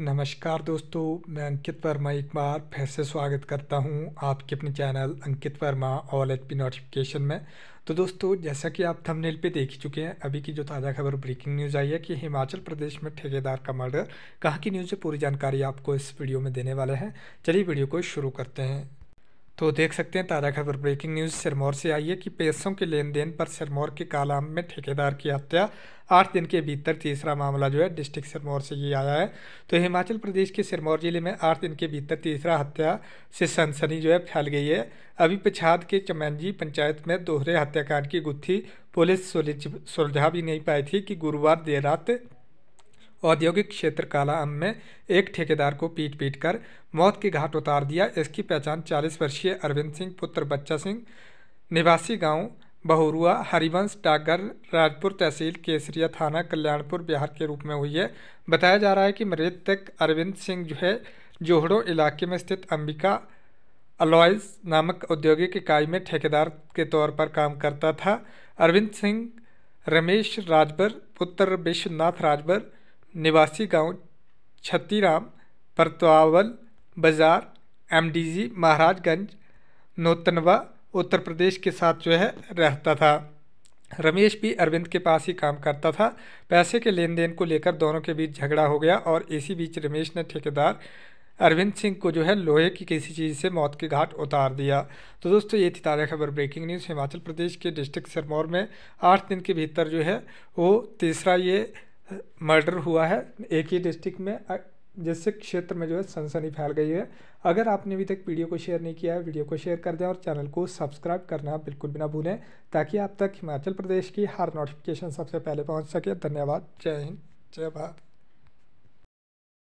नमस्कार दोस्तों मैं अंकित वर्मा एक बार फिर से स्वागत करता हूं आपके अपने channel Ankit Verma all H P notification में तो दोस्तों जैसा कि आप थंबनेल पे देख ही चुके हैं अभी की जो ताज़ा खबर ब्रेकिंग न्यूज़ आई है कि हिमाचल प्रदेश में ठेकेदार का मर्डर कहाँ की न्यूज़ है पूरी जानकारी आपको इस वीडियो में देने वाले हैं चलिए वीडियो को शुरू करते हैं तो देख सकते हैं ताज़ा खबर ब्रेकिंग न्यूज़ सिरमौर से आई है कि पैसों के लेन देन पर सिरमौर के कालाम में ठेकेदार की हत्या आठ दिन के भीतर तीसरा मामला जो है डिस्ट्रिक्ट सिरमौर से ये आया है तो हिमाचल प्रदेश के सिरमौर जिले में आठ दिन के भीतर तीसरा हत्या से सनसनी जो है फैल गई है अभी पिछाद के चमैनजी पंचायत में दोहरे हत्याकांड की गुत्थी पुलिस सुलझा भी नहीं पाई थी कि गुरुवार देर रात औद्योगिक क्षेत्र कालाअम में एक ठेकेदार को पीट पीट कर मौत के घाट उतार दिया इसकी पहचान 40 वर्षीय अरविंद सिंह पुत्र बच्चा सिंह निवासी गांव बहुरुआ हरिवंश टागर राजपुर तहसील केसरिया थाना कल्याणपुर बिहार के रूप में हुई है बताया जा रहा है कि मृतक अरविंद सिंह जो है जोहड़ो इलाके में स्थित अंबिका अलॉयज नामक औद्योगिक इकाई में ठेकेदार के तौर पर काम करता था अरविंद सिंह रमेश राजभर पुत्र विश्वनाथ राजभर निवासी गांव छत्तीराम परतवावल बाज़ार एमडीजी महाराजगंज नौतनवा उत्तर प्रदेश के साथ जो है रहता था रमेश भी अरविंद के पास ही काम करता था पैसे के लेन देन को लेकर दोनों के बीच झगड़ा हो गया और इसी बीच रमेश ने ठेकेदार अरविंद सिंह को जो है लोहे की किसी चीज़ से मौत के घाट उतार दिया तो दोस्तों ये थी ताज़ा खबर ब्रेकिंग न्यूज़ हिमाचल प्रदेश के डिस्ट्रिक्ट सिरमौर में आठ दिन के भीतर जो है वो तीसरा ये मर्डर हुआ है एक ही डिस्ट्रिक्ट में जिससे क्षेत्र में जो है सनसनी फैल गई है अगर आपने अभी तक वीडियो को शेयर नहीं किया है वीडियो को शेयर कर दें और चैनल को सब्सक्राइब करना बिल्कुल भी ना भूलें ताकि आप तक हिमाचल प्रदेश की हर नोटिफिकेशन सबसे पहले पहुंच सके धन्यवाद जय हिंद जय भारत